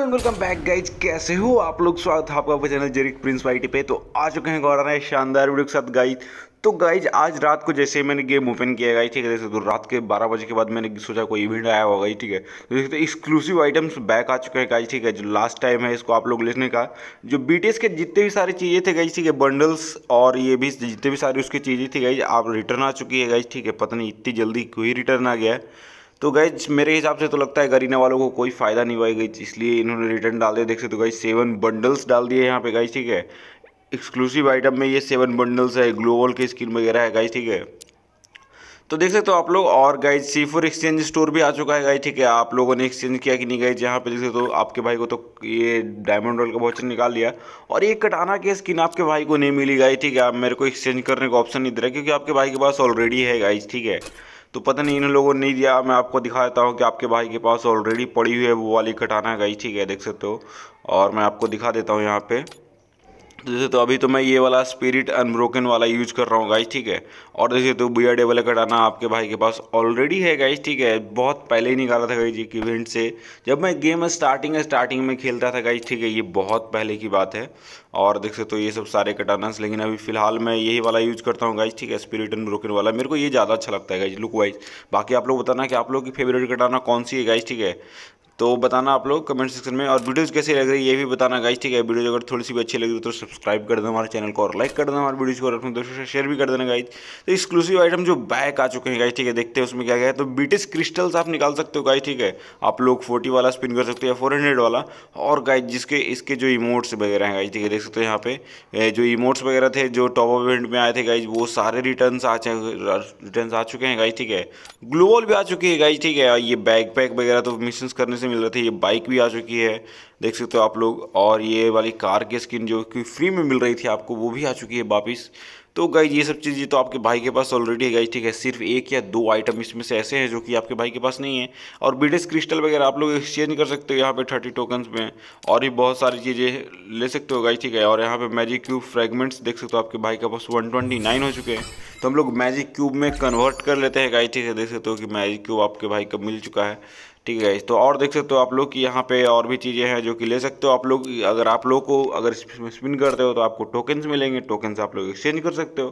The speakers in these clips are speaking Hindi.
hello and welcome back guys कैसे हो आप लोग स्वागत है आपका अपने channel Jerick Prince Y T पे तो आ चुके हैं गौर है शानदार वीडियो के साथ गाइज तो गाइज आज रात को जैसे मैंने गेम ओपन किया गाइज ठीक है जैसे तो रात के 12 बजे के बाद मैंने सोचा कोई इवेंट आया होगा गाइज ठीक है तो देखते एक्सक्लूसिव आइटम्स बैक आ चुके हैं गाइज ठीक है जो लास्ट टाइम है इसको आप लोग लेने का जो बीटीएस के जितने भी सारी चीज़ें थे गाइज ठीक है बंडल्स और ये भी जितने भी सारी उसकी चीज़ें थी गाइज आप रिटर्न आ चुकी है गाइज ठीक है पता नहीं इतनी जल्दी कोई रिटर्न आ गया है तो गई मेरे हिसाब से तो लगता है गरीना वालों को कोई फ़ायदा नहीं हुआ गई इसलिए इन्होंने रिटर्न डाल दिया देख सकते हो गई सेवन बंडल्स डाल दिए यहाँ पे गई ठीक है एक्सक्लूसिव आइटम में ये सेवन बंडल्स है ग्लोबल की स्किन वगैरह है गई ठीक है तो देख सकते हो आप लोग और guys C four exchange store भी आ चुका है गाइज ठीक है आप लोगों ने एक्सचेंज किया कि नहीं गाइज यहाँ पे देख सकते हो आपके भाई को तो ये डायमंड रोल का बहुत निकाल लिया और ये कटाना की स्किन आपके भाई को नहीं मिली गाई ठीक है आप मेरे को एक्सचेंज करने का ऑप्शन नहीं दे रहा क्योंकि आपके भाई के पास ऑलरेडी है गाइज ठीक है तो पता नहीं इन लोगों ने नहीं दिया मैं आपको दिखा देता हूँ कि आपके भाई के पास ऑलरेडी पड़ी हुई है वो वाली कटाना गई ठीक है देख सकते हो और मैं आपको दिखा देता हूँ यहाँ पर जैसे तो अभी तो मैं ये वाला स्पिरिट अनब्रोकन वाला यूज़ कर रहा हूँ गाइस ठीक है और जैसे तो बी आर वाला कटाना आपके भाई के पास ऑलरेडी है गाइस ठीक है बहुत पहले ही निकाला था गाइस एक इवेंट से जब मैं गेम स्टार्टिंग स्टार्टिंग में खेलता था गाइस ठीक है ये बहुत पहले की बात है और देख सकते हो तो ये सब सारे कटानास लेकिन अभी फ़िलहाल मैं यही वाला यूज़ करता हूँ गाइस ठीक है स्पिरिट अनब्रोकन वाला मेरे को ये ज़्यादा अच्छा लगता है गाइज लुक वाइज बाकी आप लोग बताना कि आप लोग की फेवरेट कटाना कौन सी है गाइज ठीक है तो बताना आप लोग कमेंट सेक्शन में और वीडियोज़ कैसी लग रही है ये भी बताना गाइज ठीक है वीडियो अगर थोड़ी सी भी अच्छी लगी तो सब्सक्राइब कर देना हमारे चैनल को और लाइक कर देना हमारे वीडियो को और अपने दोस्तों से शेयर भी कर देना गाइज तो एक्सक्लूसिव आइटम जो बैक आ चुके हैं गाइज ठीक है देखते हैं उसमें क्या गया तो ब्रिटिश क्रिस्टल्स आप निकाल सकते हो गाइज ठीक है आप लोग फोर्टी वाला स्पिन कर सकते हो या फोर हंड्रेड वाला और गाइज जिसके इसके जो इमोट्स वगैरह हैं गाइज ठीक है देख सकते हो यहाँ पे जो इमोट्स वगैरह थे जो टॉप इवेंट में आए थे गाइज वो सारे रिटर्न आ रिटर्न आ चुके हैं गाइज ठीक है ग्लोबल भी आ चुकी है गाइज ठीक है ये बैग पैक वगैरह तो मिशन करने से मिल रही थी ये बाइक भी आ चुकी है देख सकते हो आप लोग और ये वाली कार की स्किन जो कि फ्री में मिल रही थी आपको वो भी आ चुकी है वापस तो गाइज ये सब चीज़ें तो आपके भाई के पास ऑलरेडी है गाइज ठीक है सिर्फ एक या दो आइटम इसमें से ऐसे हैं जो कि आपके भाई के पास नहीं है और बीडेस क्रिस्टल वगैरह आप लोग एक्सचेंज कर सकते हो यहाँ पे थर्टी टोकन्स में और भी बहुत सारी चीज़ें ले सकते हो गाइज ठीक है और यहाँ पे मैजिक क्यूब फ्रेगमेंट्स देख सकते हो आपके भाई के पास वन ट्वेंटी नाइन हो चुके हैं तो हम लोग मैजिक क्यूब में कन्वर्ट कर लेते हैं गाइज ठीक है देख सकते हो कि मैजिक क्यूब आपके भाई का मिल चुका है ठीक है तो और देख सकते हो आप लोग कि यहाँ पे और भी चीज़ें हैं जो कि ले सकते हो आप लोग अगर आप लोग को अगर स्पिन करते हो तो आपको टोकन्स मिलेंगे टोकन्स आप लोग एक्सचेंज कर सकते हो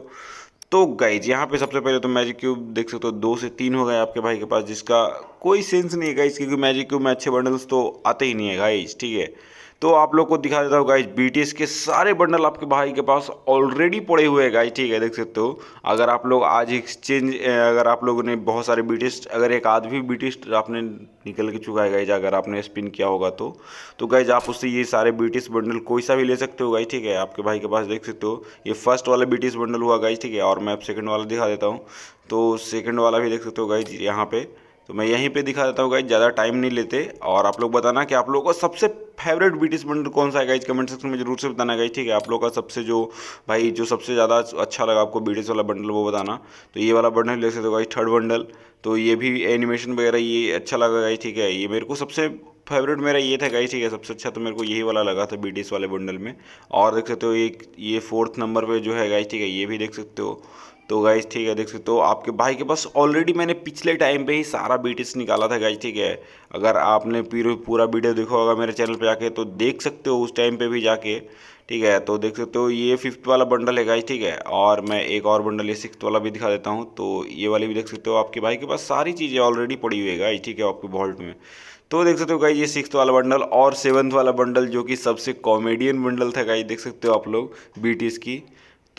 तो गाइज यहाँ पे सबसे पहले तो मैजिक क्यूब देख सकते हो दो से तीन हो गए आपके भाई के पास जिसका कोई सेंस नहीं है गाइज क्योंकि मैजिक क्यूब में अच्छे बंडल्स तो आते ही नहीं है गाइज ठीक है तो आप लोग को दिखा देता हूँ गाइज बी के सारे बंडल आपके भाई के पास ऑलरेडी पड़े हुए हैं गाइज ठीक है देख सकते हो अगर आप लोग आज एक्सचेंज अगर आप लोगों ने बहुत सारे बी अगर एक आध भी बी आपने निकल के चुका है गाइज अगर आपने स्पिन किया होगा तो तो गाइज आप उससे ये सारे बी बंडल कोई सा भी ले सकते हो गाइज ठीक है आपके भाई के पास देख सकते हो ये फर्स्ट वाला बी बंडल हुआ गाइज ठीक है और मैं आप सेकेंड वाला दिखा देता हूँ तो सेकेंड वाला भी देख सकते हो गाइज यहाँ पे तो मैं यहीं पे दिखा देता हूँ गाइज ज़्यादा टाइम नहीं लेते और आप लोग बताना कि आप लोगों का सबसे फेवरेट बीटीस बंडल कौन सा है गाइज कमेंट सेक्शन में जरूर से बताना गाइज ठीक है आप लोग का सबसे जो भाई जो सबसे ज़्यादा अच्छा लगा आपको बीटीस वाला बंडल वो बताना तो ये वाला बंडल देख सकते हो गाइज थर्ड बंडल तो ये भी एनिमेशन वगैरह ये अच्छा लगा गाइज ठीक है ये मेरे को सबसे फेवरेट मेरा ये था गाइज ठीक है सबसे अच्छा तो मेरे को यही वाला लगा था बी वाले बंडल में और देख सकते हो ये ये फोर्थ नंबर पर जो है गाइज ठीक है ये भी देख सकते हो तो गाइज ठीक है देख सकते हो आपके भाई के पास ऑलरेडी मैंने पिछले टाइम पे ही सारा बी निकाला था गाइज ठीक है अगर आपने पूरा वीडियो देखा होगा मेरे चैनल पे जाके तो देख सकते हो उस टाइम पे भी जाके ठीक है तो देख सकते हो ये फिफ्थ वाला बंडल है गाइज ठीक है और मैं एक और बंडल ये सिक्स वाला भी दिखा देता हूँ तो ये वाली भी देख सकते हो आपके भाई के पास सारी चीज़ें ऑलरेडी पड़ी हुई है गाइज ठीक है आपके वॉल्ट में तो देख सकते हो गाई ये सिक्स वाला बंडल और सेवन्थ वाला बंडल जो कि सबसे कॉमेडियन बंडल था गाइज देख सकते हो आप लोग बी की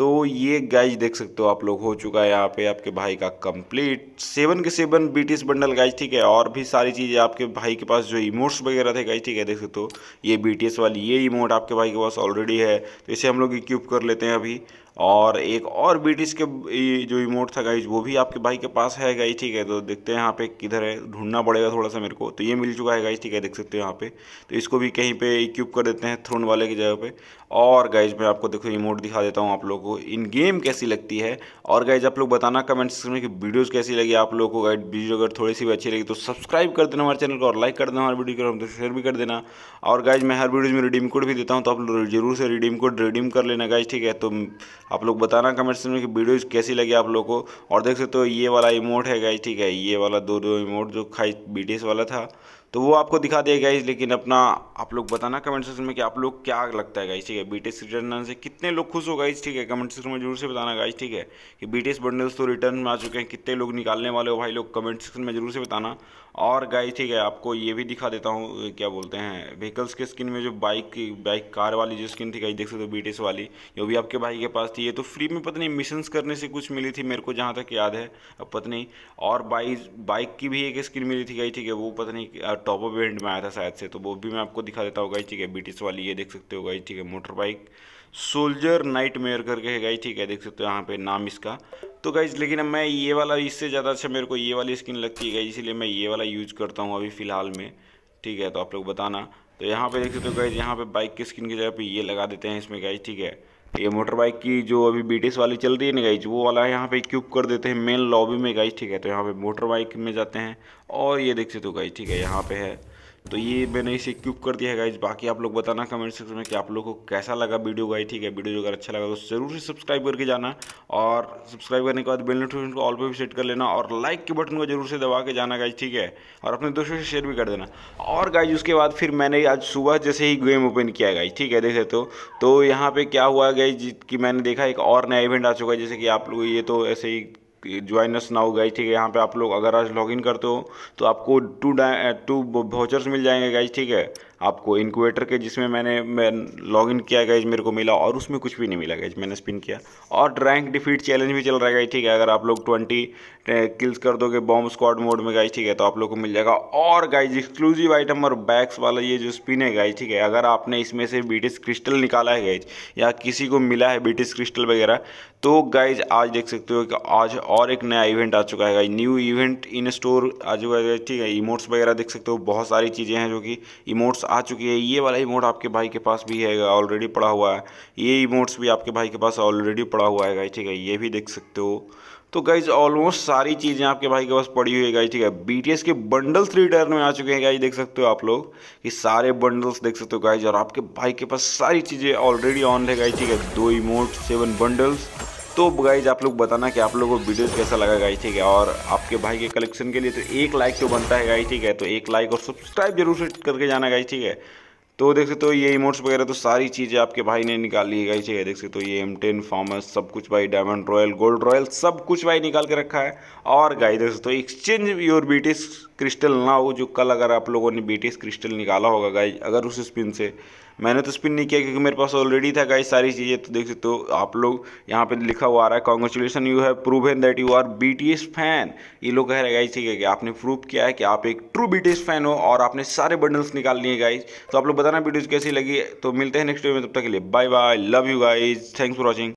तो ये गाइज देख सकते हो आप लोग हो चुका है यहाँ पे आपके भाई का कंप्लीट सेवन के सेवन बीटीएस बंडल गाइज ठीक है और भी सारी चीज़ें आपके भाई के पास जो इमोट्स वगैरह थे गाइज ठीक है देख सकते हो ये बीटीएस वाली ये इमोट आपके भाई के पास ऑलरेडी है तो इसे हम लोग इक्यूब कर लेते हैं अभी और एक और बीटीएस के जो इमोट था गाइज वो भी आपके भाई के पास है गाइज ठीक है तो देखते हैं यहाँ पे किधर है ढूंढना पड़ेगा थोड़ा सा मेरे को तो ये मिल चुका है गाइज ठीक है देख सकते हो यहाँ पे तो इसको भी कहीं पे इक्यूब कर देते हैं थ्रोन वाले की जगह पे और गाइज मैं आपको देखो इमोट दिखा देता हूँ आप लोग को को इन गेम कैसी लगती है और गाइज आप लोग बताना कमेंट सेक्शन में कि वीडियोस कैसी लगी आप लोगों को गाइड वीडियो अगर थोड़ी सी भी अच्छी लगी तो सब्सक्राइब कर देना हमारे चैनल को और लाइक कर देना हमारे वीडियो को हम तो शेयर भी कर देना और गाइज मैं हर वीडियोज़ में रिडीम कोड भी देता हूँ तो आप लोग जरूर से रिडीम कोड रिडीम कर लेना गाइज ठीक है तो आप लोग बताना कमेंट सेक्शन में कि वीडियोज़ कैसी लगी आप लोग को और देख सकते हो ये वाला इमोट है गाइज ठीक है ये वाला दो दो इमोट जो खाई बी वाला था तो वो आपको दिखा दिया गाइज लेकिन अपना आप लोग बताना कमेंट सेक्शन में कि आप लोग क्या लगता है गाइज ठीक है बीटीएस रिटर्न से कितने लोग खुश हो गाइज ठीक है कमेंट सेक्शन में जरूर से बताना गाइज ठीक है कि बीटीएस बंडल्स तो रिटर्न में आ चुके हैं कितने लोग निकालने वाले हो भाई लोग कमेंट सेक्शन में जरूर से बताना और गाइस ठीक है आपको ये भी दिखा देता हूँ क्या बोलते हैं व्हीकल्स के स्किन में जो बाइक की बाइक कार वाली जो स्किन थी गाइस देख सकते हो बी वाली जो भी आपके भाई के पास थी ये तो फ्री में पत्नी मिशन मिशंस करने से कुछ मिली थी मेरे को जहाँ तक याद है अब और बाइक बाइक की भी एक स्किन मिली थी गई ठीक है वो पत्नी टॉप ऑफ इवेंट में आया था शायद से तो वो भी मैं आपको दिखा देता हूँ गाई ठीक है बी वाली ये देख सकते हो गाई ठीक है motor bike soldier nightmare करके है गाई ठीक है देख सकते हो यहाँ पे नाम इसका तो गाइज लेकिन अब मैं ये वाला इससे ज़्यादा अच्छा मेरे को ये वाली स्किन लगती है इसीलिए मैं ये वाला यूज़ करता हूँ अभी फ़िलहाल में ठीक है तो आप लोग बताना तो यहाँ पे देख सकते हो गाइज यहाँ पे बाइक की स्किन की जगह पे ये लगा देते हैं इसमें गाइज ठीक है ये मोटर बाइक की जो अभी बीटीएस वाली चल रही है ना गाइज वो वाला यहाँ पे क्यूब कर देते हैं मेन लॉबी में गाइज ठीक है तो यहाँ पे मोटर बाइक में जाते हैं और ये देख सकते हो गाइज ठीक है यहाँ पे है तो ये मैंने इसे क्यूब कर दिया है गाइज बाकी आप लोग बताना कमेंट सेक्शन में कि आप लोगों को कैसा लगा वीडियो गाई ठीक है वीडियो अगर अच्छा लगा तो ज़रूर से सब्सक्राइब करके जाना और सब्सक्राइब करने के बाद बेल नोटिफिकेशन को ऑल पर भी सेट कर लेना और लाइक के बटन को जरूर से दबा के जाना गाइज ठीक है और अपने दोस्तों से शेयर भी कर देना और गाइज उसके बाद फिर मैंने आज सुबह जैसे ही गेम ओपन किया गाइज ठीक है देखे तो तो यहाँ पे क्या हुआ गाइज कि मैंने देखा एक और नया इवेंट आ चुका है जैसे कि आप लोग ये तो ऐसे ही ज्वाइन अस नाउ गाइज ठीक है यहाँ पे आप लोग अगर आज लॉगिन करते हो तो आपको टू टू वाउचर्स मिल जाएंगे गाइज ठीक है आपको इनक्यूबेटर के जिसमें मैंने मैं लॉग इन किया गया मेरे को मिला और उसमें कुछ भी नहीं मिला गया मैंने स्पिन किया और रैंक डिफीट चैलेंज भी चल रहा है ठीक है अगर आप लोग ट्वेंटी किल्स eh, कर दोगे बॉम्ब स्क्वाड मोड में गाइज ठीक है तो आप लोग को मिल जाएगा और गाइज एक्सक्लूसिव आइटम और बैग्स वाला ये जो स्पिन है गाइज ठीक है अगर आपने इसमें से ब्रिटिश क्रिस्टल निकाला है गाइज या किसी को मिला है ब्रिटिश क्रिस्टल वगैरह तो गाइज आज देख सकते हो कि आज और एक नया इवेंट आ चुका है guys new event in store आ चुका है ठीक है इमोट्स वगैरह देख सकते हो बहुत सारी चीज़ें हैं जो कि इमोट्स आ चुकी है ये वाला इमोट आपके भाई के पास भी है ऑलरेडी पड़ा हुआ है ये इमोट्स भी आपके भाई के पास ऑलरेडी पड़ा हुआ है ठीक है ये भी देख सकते हो तो गाइज ऑलमोस्ट सारी चीज़ें आपके भाई के पास पड़ी हुई है गाई ठीक है बीटीएस के बंडल्स रिटर्न में आ चुके हैं गाई देख सकते हो आप लोग कि सारे बंडल्स देख सकते हो गाइज और आपके भाई के पास सारी चीज़ें ऑलरेडी ऑन है गाइज ठीक है दो इमोट सेवन बंडल्स तो गाइज आप लोग बताना कि आप लोगों को वीडियो कैसा लगा गाई ठीक है और आपके भाई के कलेक्शन के लिए तो एक लाइक तो बनता है गाई ठीक है तो एक लाइक और सब्सक्राइब जरूर से करके जाना गाई ठीक है तो देख सकते हो तो ये इमोट्स वगैरह तो सारी चीज़ें आपके भाई ने निकाली है गाई ठीक है देख सकते हो तो ये एम टेन फार्मस सब कुछ भाई डायमंड रॉयल गोल्ड रॉयल सब कुछ भाई निकाल के रखा है और गाई देख सकते हो तो एक्सचेंज योर ब्रिटिश क्रिस्टल ना हो जो कल अगर आप लोगों ने बीटीएस क्रिस्टल निकाला होगा गाइज अगर उस स्पिन से मैंने तो स्पिन नहीं किया क्योंकि मेरे पास ऑलरेडी था गाइज सारी चीज़ें तो देख सकते हो तो आप लोग यहाँ पे लिखा हुआ आ रहा है congratulation you have proven that you are be fan ये लोग कह रहे गाइज ठीक है कि आपने प्रूव किया है कि आप एक ट्रू बी फैन हो और आपने सारे बंडल्स निकाल लिए गाइज तो आप लोग बताना वीडियोज कैसी लगी तो मिलते हैं नेक्स्ट वीडियो में तब तक के लिए bye bye love you guys thanks for watching